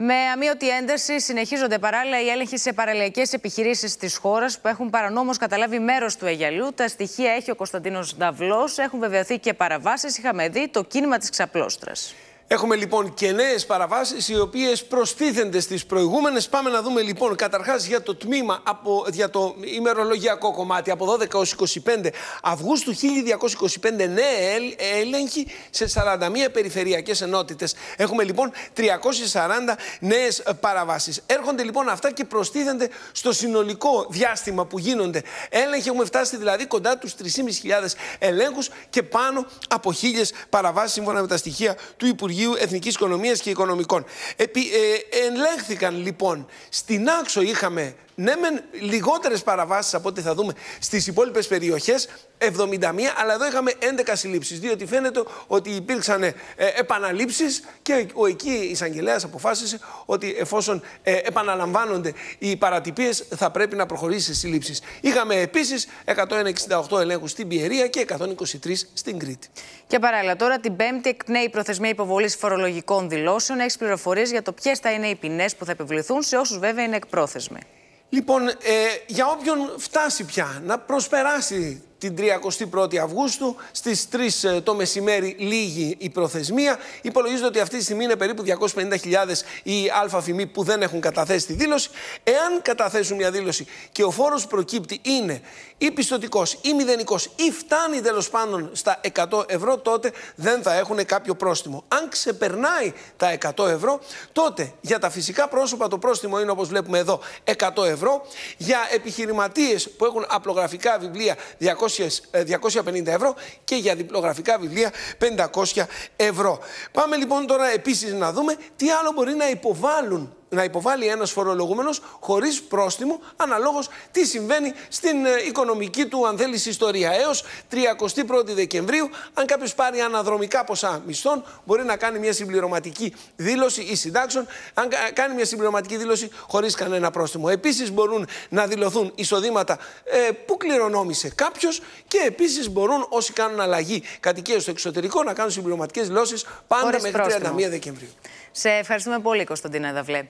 Με αμύωτη ένταση συνεχίζονται παράλληλα οι έλεγχοι σε παραλιακές επιχειρήσεις της χώρας που έχουν παρανόμως καταλάβει μέρος του Αγιαλού. Τα στοιχεία έχει ο Κωνσταντίνος Νταυλό. Έχουν βεβαιωθεί και παραβάσεις. Είχαμε δει το κίνημα της Ξαπλώστρας. Έχουμε λοιπόν και νέες παραβάσεις οι οποίες προστίθενται στις προηγούμενες. Πάμε να δούμε λοιπόν καταρχάς για το τμήμα, από, για το ημερολογιακό κομμάτι από 12 έω 25 Αυγούστου 1225 Νέα έλεγχοι σε 41 περιφερειακές ενότητες. Έχουμε λοιπόν 340 νέες παραβάσεις. Έρχονται λοιπόν αυτά και προστίθενται στο συνολικό διάστημα που γίνονται έλεγχοι. Έχουμε φτάσει δηλαδή κοντά τους 3.500 ελέγχους και πάνω από 1.000 παραβάσεις σύμφωνα με τα στοιχεία του Υπουργείου. Υπουργείου Εθνικής Οικονομίας και Οικονομικών. Επι, ε, ελέγχθηκαν λοιπόν, στην Άξο είχαμε ναι, μεν λιγότερες παραβάσεις από ό,τι θα δούμε στις υπόλοιπες περιοχές, 71, αλλά εδώ είχαμε 11 συλλήψεις, Διότι φαίνεται ότι υπήρξαν ε, και ο εκεί εισαγγελέας αποφάσισε ότι εφόσον ε, επαναλαμβάνονται οι παρατυπίες θα πρέπει να προχωρήσει σε συλλήψεις. Είχαμε επίσης 168 ελέγχους στην Πιερία και 123 στην Κρήτη. Και παράλληλα, τώρα την Πέμπτη εκπνέει η προθεσμία υποβολής φορολογικών δηλώσεων. Έχεις πληροφορίες για το ποιες θα είναι οι ποινές που θα επιβληθούν σε όσους βέβαια είναι εκπρόθεσμοι. Λοιπόν, ε, για όποιον φτάσει πια να προσπεράσει την 31η Αυγούστου. Στις 3 ε, το μεσημέρι λίγη η προθεσμία. Υπολογίζεται ότι αυτή τη στιγμή είναι περίπου 250.000 οι αλφαφημοί που δεν έχουν καταθέσει τη δήλωση. Εάν καταθέσουν μια δήλωση και ο φόρος προκύπτει είναι ή πιστοτικός ή μηδενικός ή φτάνει τέλος πάντων στα 100 ευρώ, τότε δεν θα έχουν κάποιο πρόστιμο. Αν ξεπερνάει τα 100 ευρώ, τότε για τα φυσικά πρόσωπα το πρόστιμο είναι όπως βλέπουμε εδώ 100 ευρώ. Για επιχειρηματίες που έχουν απλογραφικά βιβλία 250 ε, ευρώ και για διπλογραφικά βιβλία 500 ευρώ. Πάμε λοιπόν τώρα επίσης να δούμε τι άλλο μπορεί να υποβάλουν να υποβάλει ένας φορολογούμενος χωρίς πρόστιμο, αναλόγως τι συμβαίνει στην ε, οικονομική του, αν θέλεις, Έως Έω Δεκεμβρίου, αν κάποιος πάρει αναδρομικά ποσά μισθών, μπορεί να κάνει μια συμπληρωματική δήλωση ή συντάξεων, αν κάνει μια συμπληρωματική δήλωση χωρίς κανένα πρόστιμο. Επίσης μπορούν να δηλωθούν εισοδήματα ε, που κληρονόμησε κάποιος και επίσης μπορούν όσοι κάνουν αλλαγή κατοικίας στο εξωτερικό να κάνουν συμπληρωματικές δηλώσεις πάντα χωρίς μέχρι 31 Δεκεμβρίου. Σε ευχαριστούμε πολύ, Κωνσταντίνα Δαβλέ.